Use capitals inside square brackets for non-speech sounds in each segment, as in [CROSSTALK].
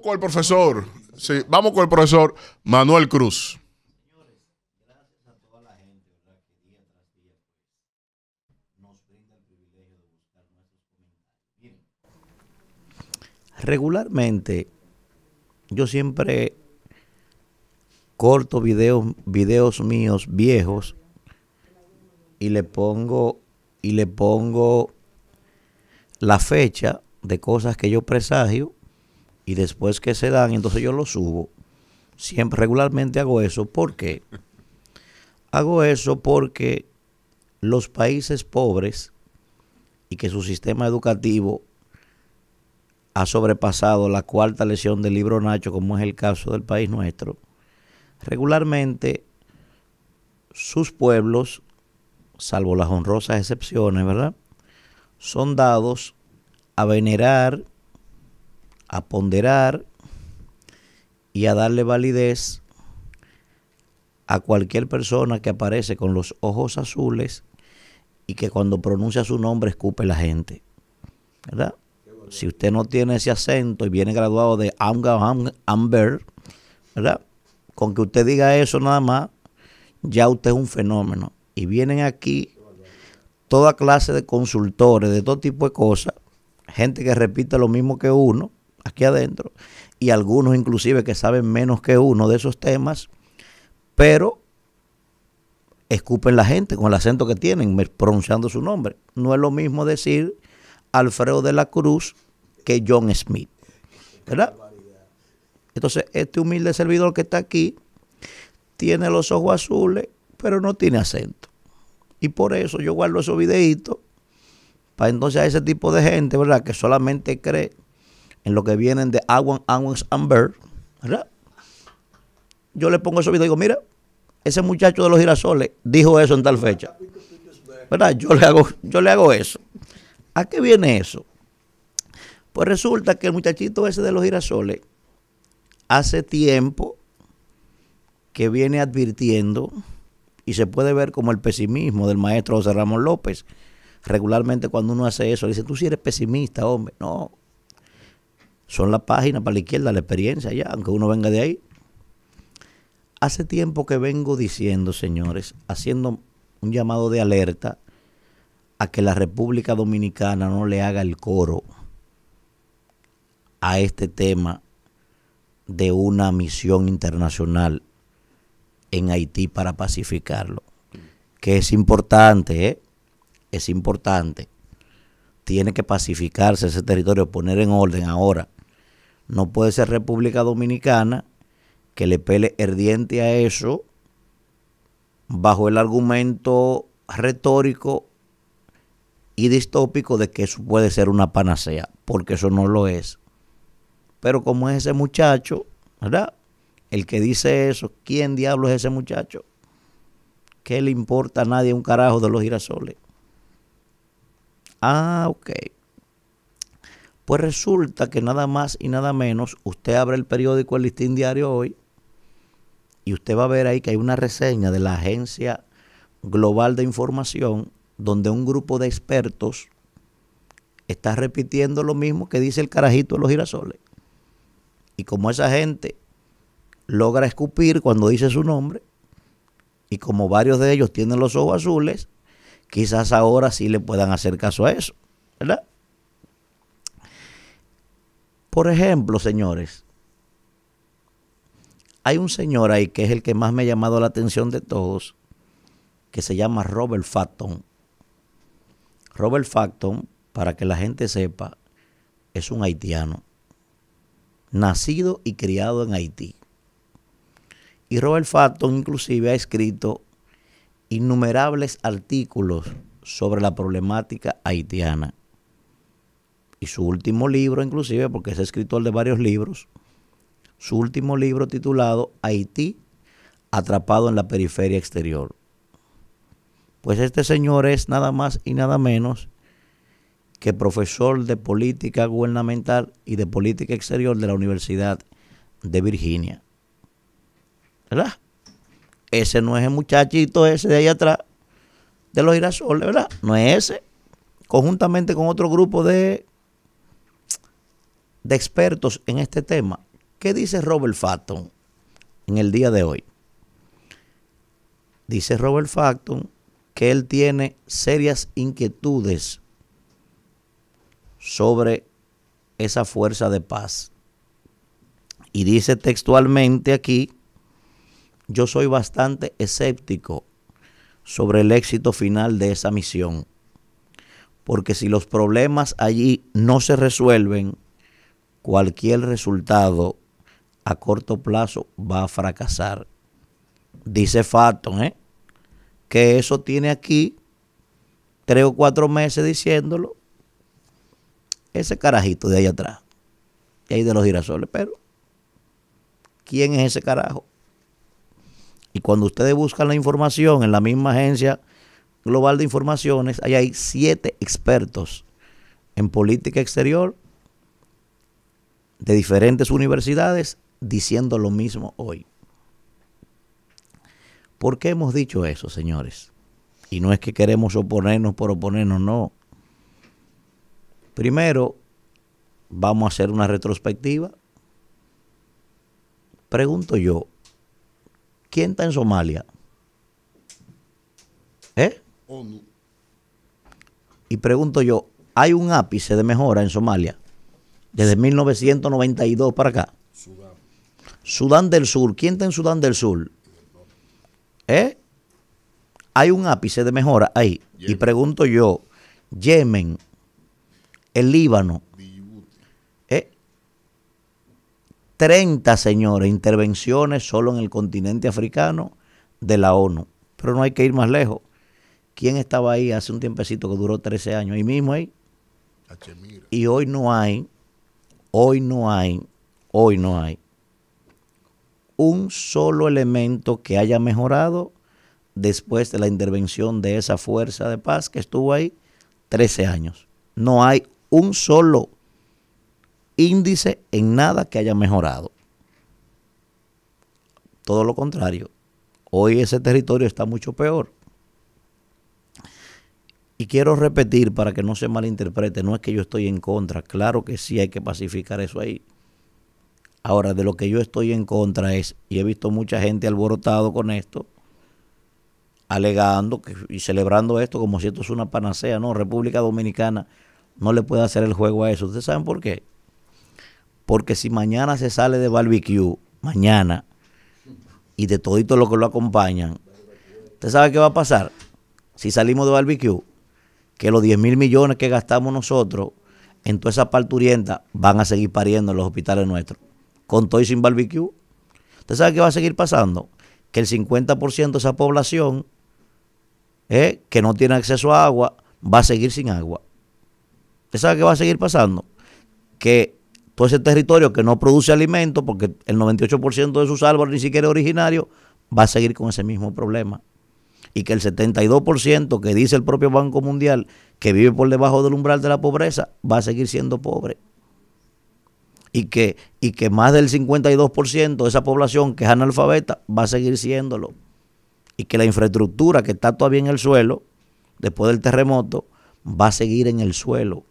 con el profesor. Sí, vamos con el profesor Manuel Cruz. regularmente yo siempre corto videos, videos míos viejos y le pongo y le pongo la fecha de cosas que yo presagio y después que se dan, entonces yo lo subo. Siempre, regularmente hago eso. ¿Por qué? [LAUGHS] Hago eso porque los países pobres y que su sistema educativo ha sobrepasado la cuarta lesión del libro Nacho, como es el caso del país nuestro, regularmente sus pueblos, salvo las honrosas excepciones, ¿verdad? Son dados a venerar a ponderar y a darle validez a cualquier persona que aparece con los ojos azules y que cuando pronuncia su nombre escupe la gente. ¿Verdad? Si usted no tiene ese acento y viene graduado de Amber, ¿verdad? Con que usted diga eso nada más, ya usted es un fenómeno. Y vienen aquí toda clase de consultores, de todo tipo de cosas, gente que repite lo mismo que uno, aquí adentro, y algunos inclusive que saben menos que uno de esos temas, pero escupen la gente con el acento que tienen, pronunciando su nombre. No es lo mismo decir Alfredo de la Cruz que John Smith. ¿Verdad? Entonces, este humilde servidor que está aquí tiene los ojos azules, pero no tiene acento. Y por eso yo guardo esos videitos para entonces a ese tipo de gente, ¿verdad? Que solamente cree en lo que vienen de Aguan Aguan Amber, ¿verdad? Yo le pongo eso y digo, mira, ese muchacho de los girasoles dijo eso en tal fecha. ¿Verdad? Yo le hago, yo le hago eso. ¿A qué viene eso? Pues resulta que el muchachito ese de los girasoles hace tiempo que viene advirtiendo y se puede ver como el pesimismo del maestro José Ramón López. Regularmente cuando uno hace eso, le dice, tú si sí eres pesimista, hombre. No, son la página para la izquierda, la experiencia ya, aunque uno venga de ahí. Hace tiempo que vengo diciendo, señores, haciendo un llamado de alerta a que la República Dominicana no le haga el coro a este tema de una misión internacional en Haití para pacificarlo. Que es importante, ¿eh? es importante. Tiene que pacificarse ese territorio, poner en orden ahora. No puede ser República Dominicana que le pele herdiente a eso bajo el argumento retórico y distópico de que eso puede ser una panacea, porque eso no lo es. Pero como es ese muchacho, ¿verdad? El que dice eso, ¿quién diablo es ese muchacho? ¿Qué le importa a nadie un carajo de los girasoles? Ah, ok. Pues resulta que nada más y nada menos, usted abre el periódico El Listín Diario hoy y usted va a ver ahí que hay una reseña de la Agencia Global de Información donde un grupo de expertos está repitiendo lo mismo que dice el carajito de los girasoles. Y como esa gente logra escupir cuando dice su nombre, y como varios de ellos tienen los ojos azules, quizás ahora sí le puedan hacer caso a eso, ¿verdad? Por ejemplo, señores, hay un señor ahí que es el que más me ha llamado la atención de todos, que se llama Robert Facton. Robert Facton, para que la gente sepa, es un haitiano, nacido y criado en Haití. Y Robert Facton inclusive ha escrito innumerables artículos sobre la problemática haitiana y su último libro inclusive, porque es escritor de varios libros, su último libro titulado Haití, atrapado en la periferia exterior. Pues este señor es nada más y nada menos que profesor de política gubernamental y de política exterior de la Universidad de Virginia. ¿Verdad? Ese no es el muchachito ese de ahí atrás, de los girasoles, ¿verdad? No es ese. Conjuntamente con otro grupo de de expertos en este tema. ¿Qué dice Robert Fatton en el día de hoy? Dice Robert Fatton que él tiene serias inquietudes sobre esa fuerza de paz. Y dice textualmente aquí, yo soy bastante escéptico sobre el éxito final de esa misión, porque si los problemas allí no se resuelven, cualquier resultado a corto plazo va a fracasar. Dice Fatton, ¿eh? que eso tiene aquí tres o cuatro meses diciéndolo. Ese carajito de ahí atrás, de ahí de los girasoles, pero ¿quién es ese carajo? Y cuando ustedes buscan la información en la misma agencia global de informaciones, ahí hay siete expertos en política exterior de diferentes universidades diciendo lo mismo hoy. ¿Por qué hemos dicho eso, señores? Y no es que queremos oponernos por oponernos, no. Primero, vamos a hacer una retrospectiva. Pregunto yo, ¿quién está en Somalia? ¿Eh? Y pregunto yo, ¿hay un ápice de mejora en Somalia? desde 1992 para acá. Sudán. Sudán del Sur. ¿Quién está en Sudán del Sur? ¿Eh? Hay un ápice de mejora ahí. Y pregunto yo, Yemen, el Líbano, ¿eh? 30, señores, intervenciones solo en el continente africano de la ONU. Pero no hay que ir más lejos. ¿Quién estaba ahí hace un tiempecito que duró 13 años? Ahí mismo ahí. Y hoy no hay hoy no hay, hoy no hay un solo elemento que haya mejorado después de la intervención de esa fuerza de paz que estuvo ahí 13 años. No hay un solo índice en nada que haya mejorado. Todo lo contrario, hoy ese territorio está mucho peor. Y quiero repetir para que no se malinterprete, no es que yo estoy en contra, claro que sí hay que pacificar eso ahí. Ahora, de lo que yo estoy en contra es, y he visto mucha gente alborotado con esto, alegando y celebrando esto como si esto es una panacea, no, República Dominicana no le puede hacer el juego a eso. ¿Ustedes saben por qué? Porque si mañana se sale de barbecue, mañana, y de todito lo que lo acompañan, ¿usted sabe qué va a pasar? Si salimos de barbecue, que los 10 mil millones que gastamos nosotros en toda esa parturienta van a seguir pariendo en los hospitales nuestros, con todo y sin barbecue. ¿Usted sabe qué va a seguir pasando? Que el 50% de esa población eh, que no tiene acceso a agua va a seguir sin agua. ¿Usted sabe qué va a seguir pasando? Que todo ese territorio que no produce alimento, porque el 98% de sus árboles ni siquiera es originario, va a seguir con ese mismo problema y que el 72% que dice el propio Banco Mundial que vive por debajo del umbral de la pobreza va a seguir siendo pobre. Y que, y que más del 52% de esa población que es analfabeta va a seguir siéndolo. Y que la infraestructura que está todavía en el suelo, después del terremoto, va a seguir en el suelo.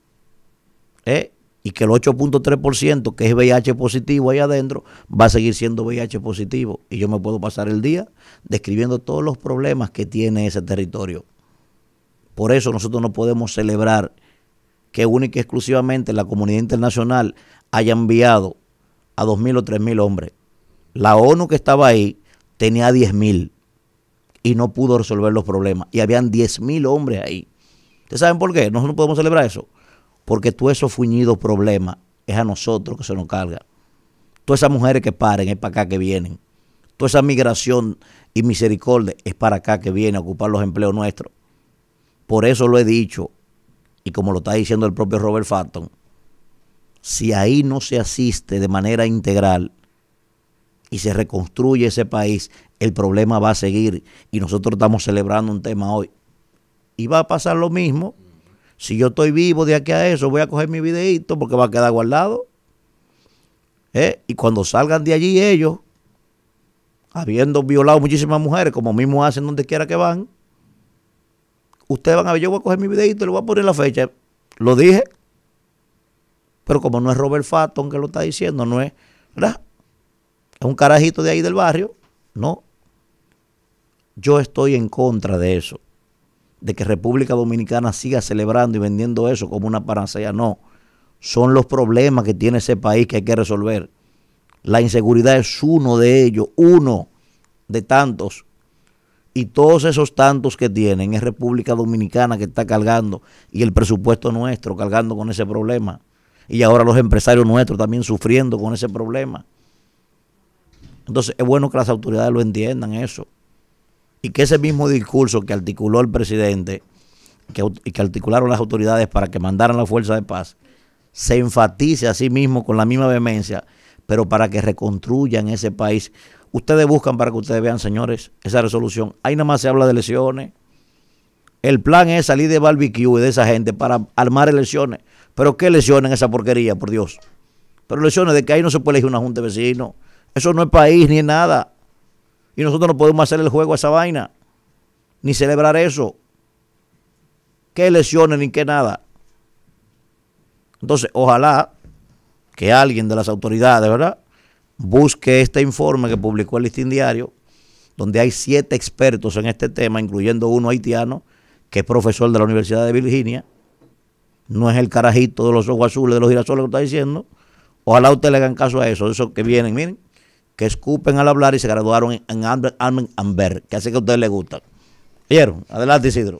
¿Eh? y que el 8.3% que es VIH positivo ahí adentro va a seguir siendo VIH positivo. Y yo me puedo pasar el día describiendo todos los problemas que tiene ese territorio. Por eso nosotros no podemos celebrar que única y exclusivamente la comunidad internacional haya enviado a 2.000 o 3.000 hombres. La ONU que estaba ahí tenía 10.000 y no pudo resolver los problemas. Y habían 10.000 hombres ahí. ¿Ustedes saben por qué? Nosotros no podemos celebrar eso porque tú esos fuñidos problemas es a nosotros que se nos carga. Todas esas mujeres que paren es para acá que vienen. Toda esa migración y misericordia es para acá que viene a ocupar los empleos nuestros. Por eso lo he dicho, y como lo está diciendo el propio Robert Fatton, si ahí no se asiste de manera integral y se reconstruye ese país, el problema va a seguir. Y nosotros estamos celebrando un tema hoy. Y va a pasar lo mismo si yo estoy vivo de aquí a eso, voy a coger mi videíto porque va a quedar guardado. ¿Eh? Y cuando salgan de allí ellos, habiendo violado muchísimas mujeres, como mismo hacen donde quiera que van, ustedes van a ver, yo voy a coger mi videíto y le voy a poner la fecha. Lo dije. Pero como no es Robert Fatton que lo está diciendo, no es, ¿verdad? Es un carajito de ahí del barrio. No. Yo estoy en contra de eso de que República Dominicana siga celebrando y vendiendo eso como una panacea. No, son los problemas que tiene ese país que hay que resolver. La inseguridad es uno de ellos, uno de tantos. Y todos esos tantos que tienen es República Dominicana que está cargando y el presupuesto nuestro cargando con ese problema. Y ahora los empresarios nuestros también sufriendo con ese problema. Entonces es bueno que las autoridades lo entiendan eso y que ese mismo discurso que articuló el presidente Y que articularon las autoridades para que mandaran la fuerza de paz, se enfatice a sí mismo con la misma vehemencia, pero para que reconstruyan ese país. Ustedes buscan para que ustedes vean, señores, esa resolución. Ahí nada más se habla de elecciones. El plan es salir de barbecue y de esa gente para armar elecciones. Pero ¿qué lesiones en esa porquería, por Dios? Pero lesiones de que ahí no se puede elegir una junta de vecinos. Eso no es país ni nada. Y nosotros no podemos hacer el juego a esa vaina, ni celebrar eso. Qué lesiones ni qué nada. Entonces, ojalá que alguien de las autoridades, ¿verdad? Busque este informe que publicó el Listín Diario, donde hay siete expertos en este tema, incluyendo uno haitiano, que es profesor de la Universidad de Virginia. No es el carajito de los ojos azules, de los girasoles que está diciendo. Ojalá usted le hagan caso a eso, esos que vienen, miren que escupen al hablar y se graduaron en, Amber, Amber, que así que a ustedes les gusta. ¿Vieron? Adelante, Isidro.